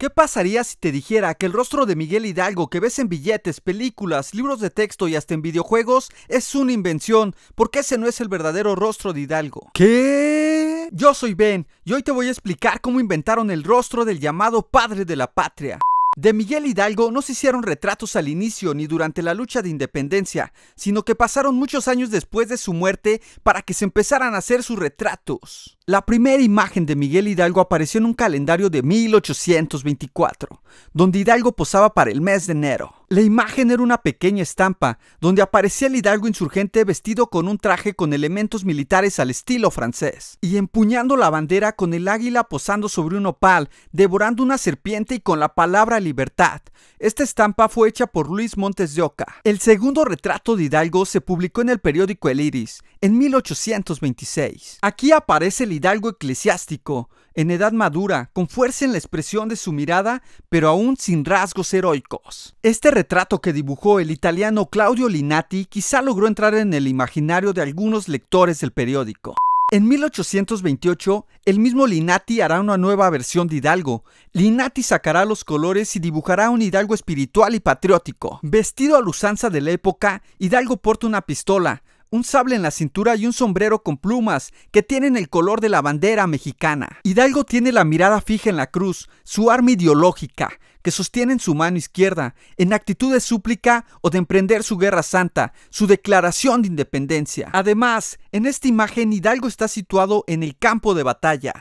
¿Qué pasaría si te dijera que el rostro de Miguel Hidalgo que ves en billetes, películas, libros de texto y hasta en videojuegos es una invención? Porque ese no es el verdadero rostro de Hidalgo. ¿Qué? Yo soy Ben y hoy te voy a explicar cómo inventaron el rostro del llamado padre de la patria. De Miguel Hidalgo no se hicieron retratos al inicio ni durante la lucha de independencia, sino que pasaron muchos años después de su muerte para que se empezaran a hacer sus retratos. La primera imagen de Miguel Hidalgo apareció en un calendario de 1824, donde Hidalgo posaba para el mes de enero. La imagen era una pequeña estampa, donde aparecía el Hidalgo insurgente vestido con un traje con elementos militares al estilo francés, y empuñando la bandera con el águila posando sobre un opal, devorando una serpiente y con la palabra libertad. Esta estampa fue hecha por Luis Montes de Oca. El segundo retrato de Hidalgo se publicó en el periódico El Iris, en 1826. Aquí aparece el hidalgo eclesiástico, en edad madura, con fuerza en la expresión de su mirada, pero aún sin rasgos heroicos. Este retrato que dibujó el italiano Claudio Linati quizá logró entrar en el imaginario de algunos lectores del periódico. En 1828, el mismo Linati hará una nueva versión de Hidalgo. Linati sacará los colores y dibujará un Hidalgo espiritual y patriótico. Vestido a la usanza de la época, Hidalgo porta una pistola, un sable en la cintura y un sombrero con plumas que tienen el color de la bandera mexicana. Hidalgo tiene la mirada fija en la cruz, su arma ideológica, que sostiene en su mano izquierda, en actitud de súplica o de emprender su guerra santa, su declaración de independencia. Además, en esta imagen Hidalgo está situado en el campo de batalla.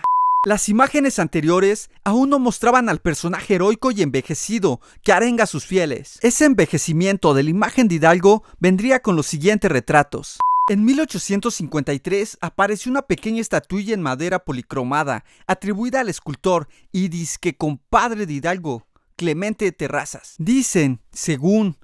Las imágenes anteriores aún no mostraban al personaje heroico y envejecido que arenga a sus fieles. Ese envejecimiento de la imagen de Hidalgo vendría con los siguientes retratos. En 1853 apareció una pequeña estatuilla en madera policromada atribuida al escultor y disque compadre de Hidalgo, Clemente de Terrazas. Dicen, según,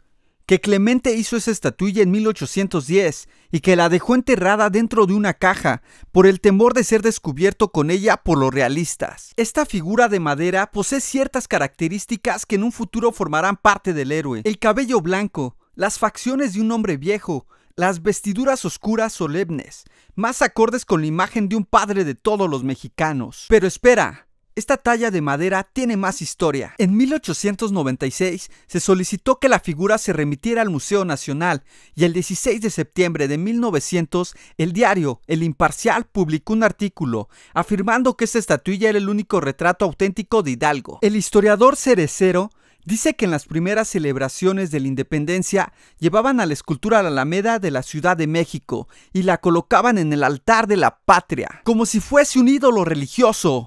que Clemente hizo esa estatuilla en 1810 y que la dejó enterrada dentro de una caja por el temor de ser descubierto con ella por los realistas. Esta figura de madera posee ciertas características que en un futuro formarán parte del héroe. El cabello blanco, las facciones de un hombre viejo, las vestiduras oscuras solemnes, más acordes con la imagen de un padre de todos los mexicanos. Pero espera, esta talla de madera tiene más historia. En 1896 se solicitó que la figura se remitiera al Museo Nacional y el 16 de septiembre de 1900 el diario El Imparcial publicó un artículo afirmando que esta estatuilla era el único retrato auténtico de Hidalgo. El historiador Cerecero Dice que en las primeras celebraciones de la independencia llevaban a la escultura a la Alameda de la Ciudad de México y la colocaban en el altar de la patria, como si fuese un ídolo religioso.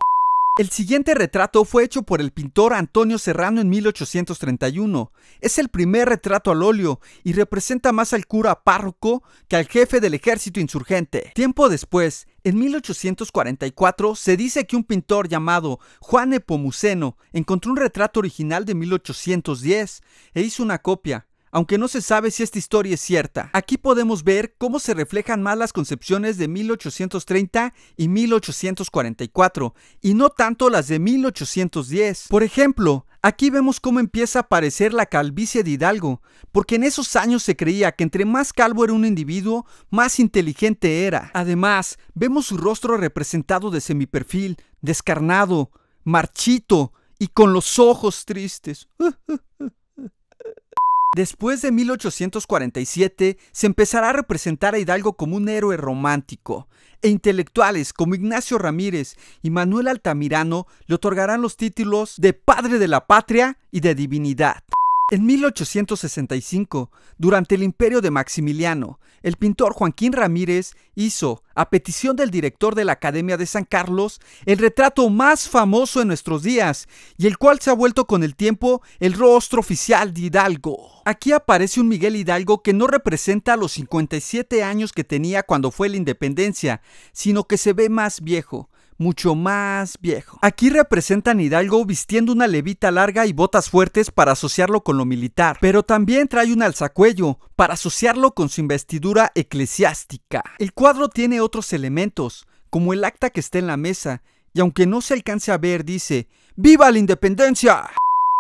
El siguiente retrato fue hecho por el pintor Antonio Serrano en 1831. Es el primer retrato al óleo y representa más al cura párroco que al jefe del ejército insurgente. Tiempo después, en 1844, se dice que un pintor llamado Juan Epomuceno encontró un retrato original de 1810 e hizo una copia aunque no se sabe si esta historia es cierta. Aquí podemos ver cómo se reflejan más las concepciones de 1830 y 1844, y no tanto las de 1810. Por ejemplo, Aquí vemos cómo empieza a aparecer la calvicie de Hidalgo, porque en esos años se creía que entre más calvo era un individuo, más inteligente era. Además, vemos su rostro representado de semiperfil, descarnado, marchito y con los ojos tristes. Después de 1847, se empezará a representar a Hidalgo como un héroe romántico, e intelectuales como Ignacio Ramírez y Manuel Altamirano le otorgarán los títulos de Padre de la Patria y de Divinidad. En 1865, durante el imperio de Maximiliano, el pintor Joaquín Ramírez hizo, a petición del director de la Academia de San Carlos, el retrato más famoso de nuestros días y el cual se ha vuelto con el tiempo el rostro oficial de Hidalgo. Aquí aparece un Miguel Hidalgo que no representa los 57 años que tenía cuando fue la independencia, sino que se ve más viejo mucho más viejo. Aquí representan a Hidalgo vistiendo una levita larga y botas fuertes para asociarlo con lo militar, pero también trae un alzacuello para asociarlo con su investidura eclesiástica. El cuadro tiene otros elementos, como el acta que está en la mesa, y aunque no se alcance a ver, dice, ¡Viva la independencia!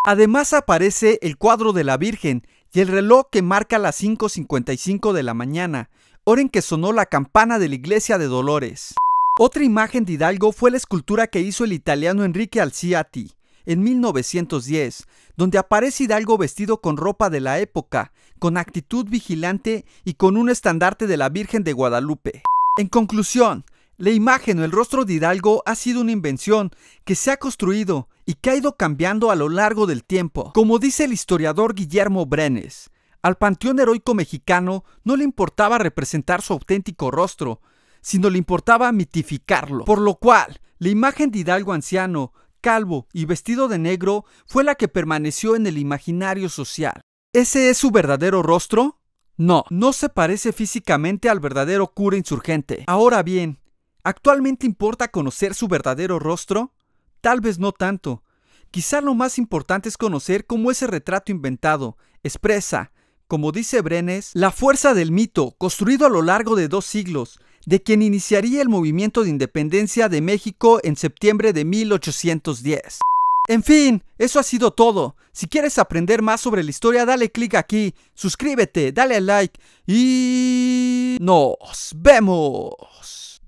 Además aparece el cuadro de la Virgen y el reloj que marca las 5.55 de la mañana, hora en que sonó la campana de la iglesia de Dolores. Otra imagen de Hidalgo fue la escultura que hizo el italiano Enrique Alciati en 1910, donde aparece Hidalgo vestido con ropa de la época, con actitud vigilante y con un estandarte de la Virgen de Guadalupe. En conclusión, la imagen o el rostro de Hidalgo ha sido una invención que se ha construido y que ha ido cambiando a lo largo del tiempo. Como dice el historiador Guillermo Brenes, al panteón heroico mexicano no le importaba representar su auténtico rostro, sino le importaba mitificarlo, por lo cual la imagen de Hidalgo anciano, calvo y vestido de negro fue la que permaneció en el imaginario social. ¿Ese es su verdadero rostro? No, no se parece físicamente al verdadero cura insurgente. Ahora bien, ¿actualmente importa conocer su verdadero rostro? Tal vez no tanto. Quizá lo más importante es conocer cómo ese retrato inventado expresa, como dice Brenes, la fuerza del mito construido a lo largo de dos siglos, de quien iniciaría el movimiento de independencia de México en septiembre de 1810. En fin, eso ha sido todo. Si quieres aprender más sobre la historia, dale clic aquí, suscríbete, dale a like y nos vemos.